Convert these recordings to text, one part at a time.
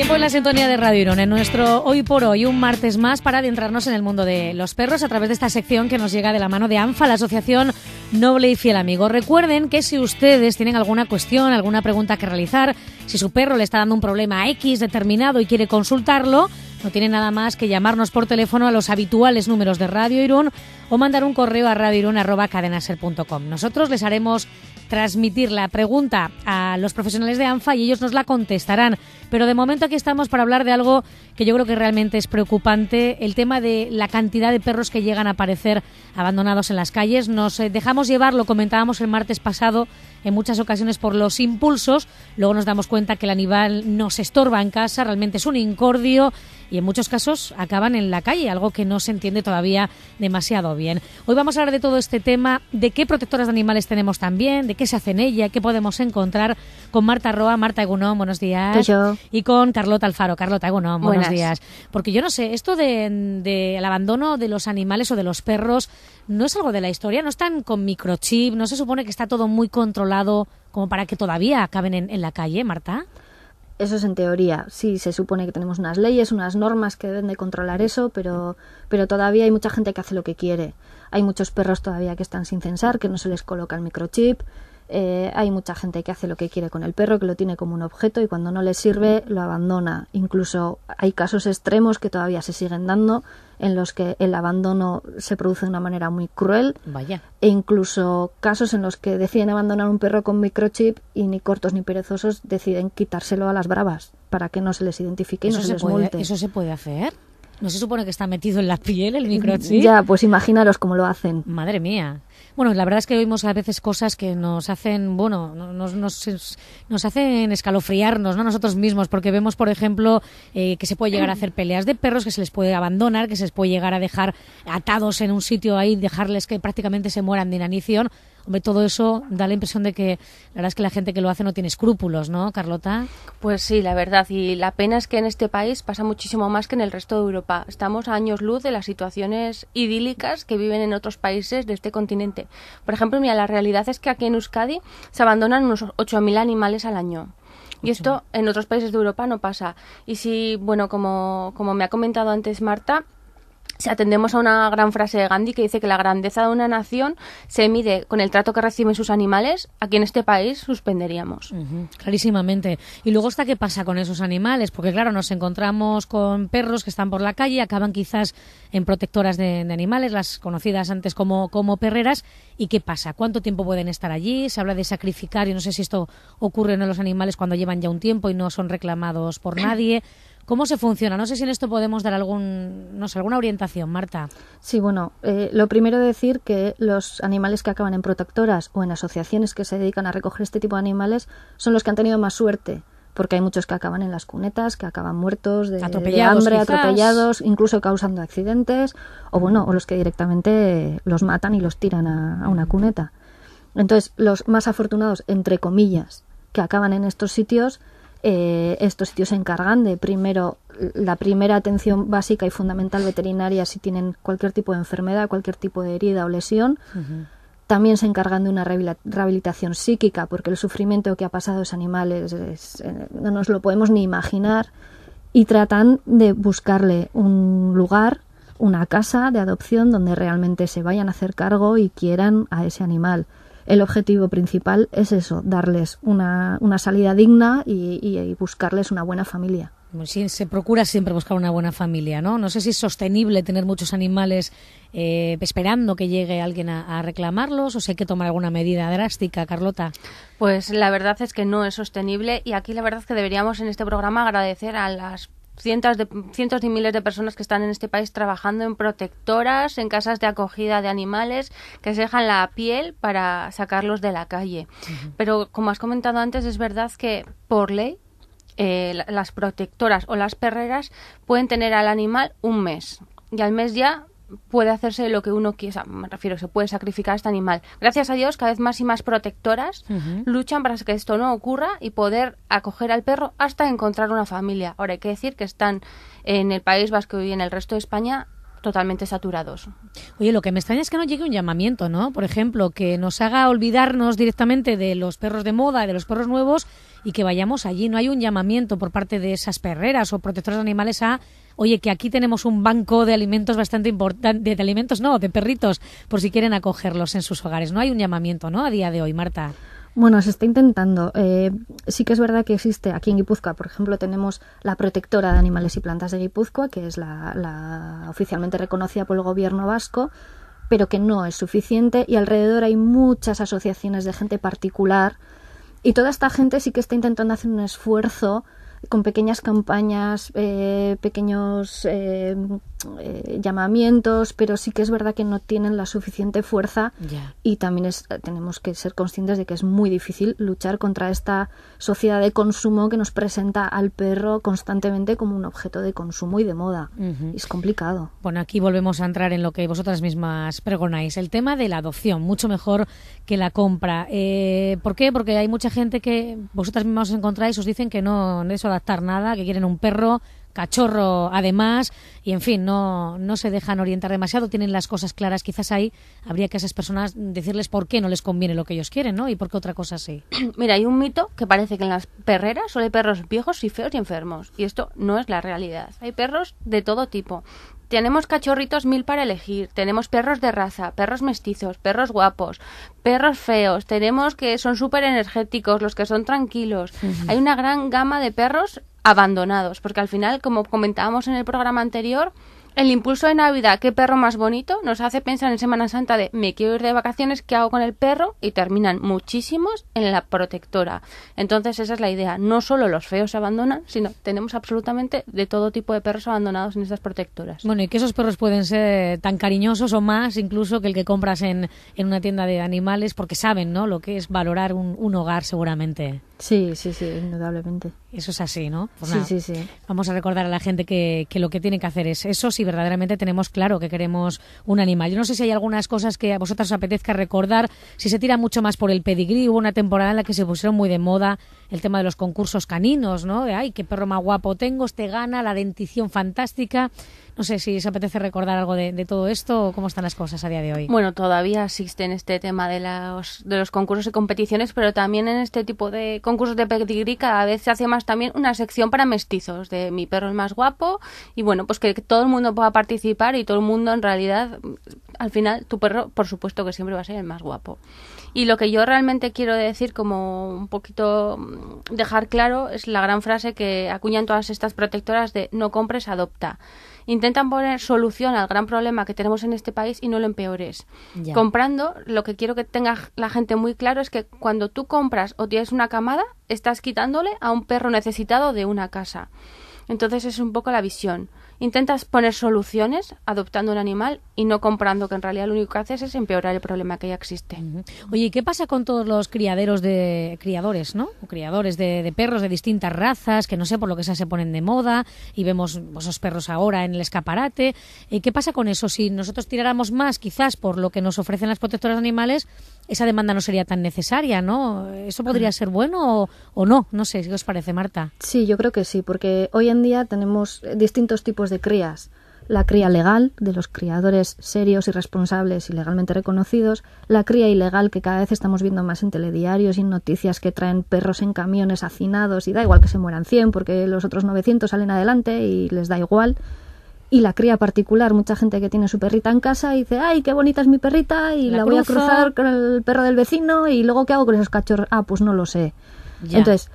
Tiempo en la sintonía de Radio Irón, en nuestro Hoy por Hoy, un martes más para adentrarnos en el mundo de los perros a través de esta sección que nos llega de la mano de ANFA, la Asociación Noble y Fiel Amigo. Recuerden que si ustedes tienen alguna cuestión, alguna pregunta que realizar, si su perro le está dando un problema X determinado y quiere consultarlo, no tiene nada más que llamarnos por teléfono a los habituales números de Radio Irún o mandar un correo a radioirún.com. Nosotros les haremos transmitir la pregunta a los profesionales de ANFA y ellos nos la contestarán. Pero de momento aquí estamos para hablar de algo que yo creo que realmente es preocupante, el tema de la cantidad de perros que llegan a aparecer abandonados en las calles. Nos eh, dejamos llevar, lo comentábamos el martes pasado, en muchas ocasiones por los impulsos. Luego nos damos cuenta que el animal nos estorba en casa, realmente es un incordio y en muchos casos acaban en la calle, algo que no se entiende todavía demasiado bien. Hoy vamos a hablar de todo este tema, de qué protectoras de animales tenemos también, de qué se hacen ella, qué podemos encontrar con Marta Roa, Marta Egunón, buenos días. Y con Carlota Alfaro, Carlota Egunón, buenos días. Porque yo no sé, esto del de, abandono de los animales o de los perros, no es algo de la historia, no están con microchip, no se supone que está todo muy controlado como para que todavía acaben en, la calle, Marta. Eso es en teoría. Sí, se supone que tenemos unas leyes, unas normas que deben de controlar eso, pero, pero todavía hay mucha gente que hace lo que quiere. Hay muchos perros todavía que están sin censar, que no se les coloca el microchip, eh, hay mucha gente que hace lo que quiere con el perro, que lo tiene como un objeto y cuando no le sirve lo abandona. Incluso hay casos extremos que todavía se siguen dando en los que el abandono se produce de una manera muy cruel. Vaya. E incluso casos en los que deciden abandonar un perro con microchip y ni cortos ni perezosos deciden quitárselo a las bravas para que no se les identifique y no se, les ¿Eso se puede hacer? ¿No se supone que está metido en la piel el microchip? Ya, pues imaginaros cómo lo hacen. Madre mía. Bueno, la verdad es que oímos a veces cosas que nos hacen, bueno, nos, nos hacen escalofriarnos, ¿no? Nosotros mismos, porque vemos, por ejemplo, eh, que se puede llegar a hacer peleas de perros, que se les puede abandonar, que se les puede llegar a dejar atados en un sitio ahí, dejarles que prácticamente se mueran de inanición. Hombre, todo eso da la impresión de que la verdad es que la gente que lo hace no tiene escrúpulos, ¿no, Carlota? Pues sí, la verdad. Y la pena es que en este país pasa muchísimo más que en el resto de Europa. Estamos a años luz de las situaciones idílicas que viven en otros países de este continente por ejemplo, mira, la realidad es que aquí en Euskadi se abandonan unos 8.000 animales al año. Y esto en otros países de Europa no pasa. Y si, bueno, como, como me ha comentado antes Marta, si atendemos a una gran frase de Gandhi que dice que la grandeza de una nación se mide con el trato que reciben sus animales, aquí en este país suspenderíamos. clarísimamente. Y luego está qué pasa con esos animales, porque claro, nos encontramos con perros que están por la calle, acaban quizás en protectoras de, de animales, las conocidas antes como, como perreras, ¿y qué pasa? ¿Cuánto tiempo pueden estar allí? Se habla de sacrificar, y no sé si esto ocurre en los animales cuando llevan ya un tiempo y no son reclamados por nadie. ¿Cómo se funciona? No sé si en esto podemos dar algún, no sé, alguna orientación, Marta. Sí, bueno, eh, lo primero decir que los animales que acaban en protectoras o en asociaciones que se dedican a recoger este tipo de animales son los que han tenido más suerte porque hay muchos que acaban en las cunetas, que acaban muertos de, hambre, atropellados, incluso causando accidentes, o bueno, o los que directamente los matan y los tiran a, una cuneta. Entonces, los más afortunados, entre comillas, que acaban en estos sitios eh, estos sitios se encargan de primero la primera atención básica y fundamental veterinaria si tienen cualquier tipo de enfermedad, cualquier tipo de herida o lesión. También se encargan de una rehabilitación psíquica porque el sufrimiento que ha pasado esos animal animales eh, no nos lo podemos ni imaginar y tratan de buscarle un lugar, una casa de adopción donde realmente se vayan a hacer cargo y quieran a ese animal el objetivo principal es eso, darles una, salida digna y, buscarles una buena familia. Sí, se procura siempre buscar una buena familia, ¿no? No sé si es sostenible tener muchos animales eh, esperando que llegue alguien a, reclamarlos o si hay que tomar alguna medida drástica, Carlota. Pues la verdad es que no es sostenible y aquí la verdad es que deberíamos en este programa agradecer a las cientos de, cientos de miles de personas que están en este país trabajando en protectoras, en casas de acogida de animales, que se dejan la piel para sacarlos de la calle. Pero como has comentado antes, es verdad que por ley eh, las protectoras o las perreras pueden tener al animal un mes. Y al mes ya puede hacerse lo que uno quiera, me refiero, se puede sacrificar a este animal. Gracias a Dios, cada vez más y más protectoras luchan para que esto no ocurra y poder acoger al perro hasta encontrar una familia. Ahora hay que decir que están en el País Vasco y en el resto de España totalmente saturados. Oye, lo que me extraña es que no llegue un llamamiento, ¿no? Por ejemplo, que nos haga olvidarnos directamente de los perros de moda de los perros nuevos y que vayamos allí. No hay un llamamiento por parte de esas perreras o protectoras de animales a oye, que aquí tenemos un banco de alimentos bastante importante, de alimentos no, de perritos, por si quieren acogerlos en sus hogares. No hay un llamamiento, ¿no? A día de hoy, Marta. Bueno, se está intentando. Eh, sí que es verdad que existe aquí en Guipúzcoa, por ejemplo, tenemos la protectora de animales y plantas de Guipúzcoa, que es la, la oficialmente reconocida por el gobierno vasco, pero que no es suficiente y alrededor hay muchas asociaciones de gente particular y toda esta gente sí que está intentando hacer un esfuerzo con pequeñas campañas, eh, pequeños eh, eh, llamamientos, pero sí que es verdad que no tienen la suficiente fuerza y también tenemos que ser conscientes de que es muy difícil luchar contra esta sociedad de consumo que nos presenta al perro constantemente como un objeto de consumo y de moda. Es complicado. Bueno, aquí volvemos a entrar en lo que vosotras mismas pregonáis, el tema de la adopción, mucho mejor que la compra. Eh, ¿Por qué? Porque hay mucha gente que vosotras mismas os encontráis, os dicen que no, eso adaptar nada, que quieren un perro cachorro además y en fin no no se dejan orientar demasiado tienen las cosas claras quizás ahí habría que a esas personas decirles por qué no les conviene lo que ellos quieren no y por qué otra cosa sí mira hay un mito que parece que en las perreras solo hay perros viejos y feos y enfermos y esto no es la realidad hay perros de todo tipo tenemos cachorritos mil para elegir, tenemos perros de raza, perros mestizos, perros guapos, perros feos, tenemos que son súper energéticos, los que son tranquilos. Hay una gran gama de perros abandonados, porque al final, como comentábamos en el programa anterior, el impulso de Navidad, qué perro más bonito, nos hace pensar en Semana Santa de me quiero ir de vacaciones, ¿qué hago con el perro? Y terminan muchísimos en la protectora. Entonces esa es la idea. No solo los feos se abandonan, sino tenemos absolutamente de todo tipo de perros abandonados en estas protectoras. Bueno, y que esos perros pueden ser tan cariñosos o más incluso que el que compras en, en una tienda de animales porque saben ¿no? lo que es valorar un, un hogar seguramente. Sí, sí, sí, indudablemente. Eso es así, ¿no? Pues sí, sí, sí. Vamos a recordar a la gente que, que, lo que tiene que hacer es eso, si verdaderamente tenemos claro que queremos un animal. Yo no sé si hay algunas cosas que a vosotras os apetezca recordar, si se tira mucho más por el pedigrí. Hubo una temporada en la que se pusieron muy de moda el tema de los concursos caninos, ¿no? De, ay, qué perro más guapo tengo, este gana, la dentición fantástica. No sé si os apetece recordar algo de, todo esto o cómo están las cosas a día de hoy. Bueno, todavía en este tema de los, de los concursos y competiciones, pero también en este tipo de concursos de pedigrí cada vez se hace más también una sección para mestizos de mi perro es más guapo y bueno, pues que todo el mundo pueda participar y todo el mundo en realidad al final tu perro, por supuesto que siempre va a ser el más guapo. Y lo que yo realmente quiero decir, como un poquito mm, dejar claro, es la gran frase que acuñan todas estas protectoras de no compres, adopta. Intentan poner solución al gran problema que tenemos en este país y no lo empeores. Comprando, lo que quiero que tenga la gente muy claro es que cuando tú compras o tienes una camada, estás quitándole a un perro necesitado de una casa. Entonces es un poco la visión. Intentas poner soluciones adoptando un animal y no comprando, que en realidad lo único que haces es empeorar el problema que ya existe. Oye, ¿y qué pasa con todos los criaderos de criadores, ¿no? criadores de, perros de distintas razas, que no sé por lo que sea se ponen de moda y vemos esos perros ahora en el escaparate. ¿Y eh, qué pasa con eso? Si nosotros tiráramos más, quizás por lo que nos ofrecen las protectoras de animales, esa demanda no sería tan necesaria, ¿no? ¿Eso podría ser bueno o, no? No sé, ¿qué os parece, Marta? Sí, yo creo que sí, porque hoy en día tenemos distintos tipos de de crías. La cría legal, de los criadores serios y responsables y legalmente reconocidos, la cría ilegal que cada vez estamos viendo más en telediarios y noticias que traen perros en camiones hacinados y da igual que se mueran 100 porque los otros 900 salen adelante y les da igual y la cría particular, mucha gente que tiene su perrita en casa y dice, ay, qué bonita es mi perrita y la, voy a cruzar con el perro del vecino y luego qué hago con esos cachorros, ah, pues no lo sé. Entonces,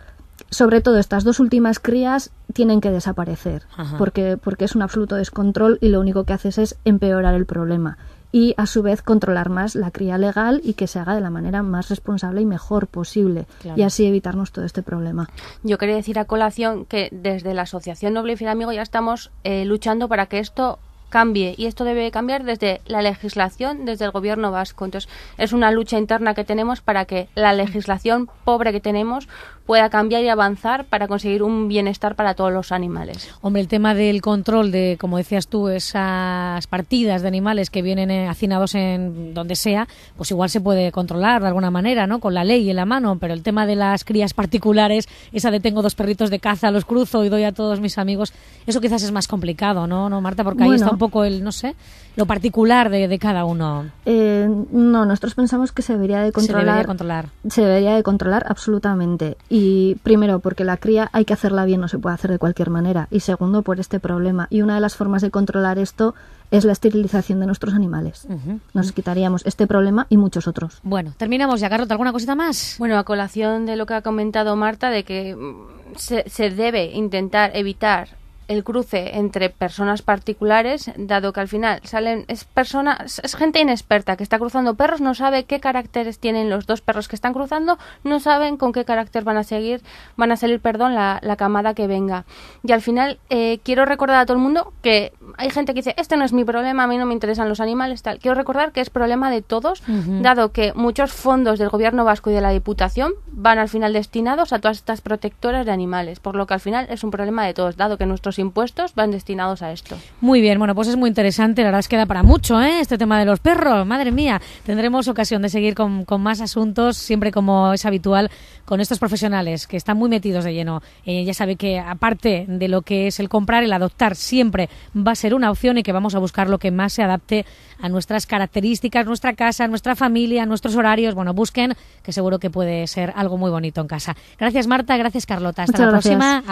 sobre todo estas dos últimas crías tienen que desaparecer porque, porque es un absoluto descontrol y lo único que haces es empeorar el problema y a su vez controlar más la cría legal y que se haga de la manera más responsable y mejor posible y así evitarnos todo este problema. Yo quería decir a colación que desde la Asociación Noble y Fiel Amigo ya estamos eh, luchando para que esto cambie. Y esto debe cambiar desde la legislación, desde el gobierno vasco. Entonces, es una lucha interna que tenemos para que la legislación pobre que tenemos pueda cambiar y avanzar para conseguir un bienestar para todos los animales. Hombre, el tema del control de, como decías tú, esas partidas de animales que vienen eh, hacinados en donde sea, pues igual se puede controlar de alguna manera, ¿no? Con la ley en la mano, pero el tema de las crías particulares, esa de tengo dos perritos de caza, los cruzo y doy a todos mis amigos, eso quizás es más complicado, ¿no, ¿No Marta? Porque ahí está un poco el, no sé, lo particular de, cada uno. Eh, no, nosotros pensamos que se debería de controlar. Se debería de controlar. Se debería de controlar absolutamente. Y primero, porque la cría hay que hacerla bien, no se puede hacer de cualquier manera. Y segundo, por este problema. Y una de las formas de controlar esto es la esterilización de nuestros animales. Nos quitaríamos este problema y muchos otros. Bueno, terminamos ya, Carlos ¿Alguna cosita más? Bueno, a colación de lo que ha comentado Marta, de que mm, se debe intentar evitar el cruce entre personas particulares, dado que al final salen es personas, es gente inexperta que está cruzando perros, no sabe qué caracteres tienen los dos perros que están cruzando, no saben con qué carácter van a seguir, van a salir, perdón, la, camada que venga. Y al final eh, quiero recordar a todo el mundo que hay gente que dice este no es mi problema, a mí no me interesan los animales, tal. Quiero recordar que es problema de todos, dado que muchos fondos del Gobierno Vasco y de la Diputación van al final destinados a todas estas protectoras de animales, por lo que al final es un problema de todos, dado que nuestros impuestos van destinados a esto. Muy bien, bueno, pues es muy interesante, la verdad es que da para mucho ¿eh? este tema de los perros, madre mía. Tendremos ocasión de seguir con, más asuntos, siempre como es habitual, con estos profesionales que están muy metidos de lleno. Eh, ya sabe que aparte de lo que es el comprar, el adoptar siempre va a ser una opción y que vamos a buscar lo que más se adapte a nuestras características, nuestra casa, nuestra familia, nuestros horarios. Bueno, busquen, que seguro que puede ser algo muy bonito en casa. Gracias Marta, gracias Carlota. Hasta la próxima.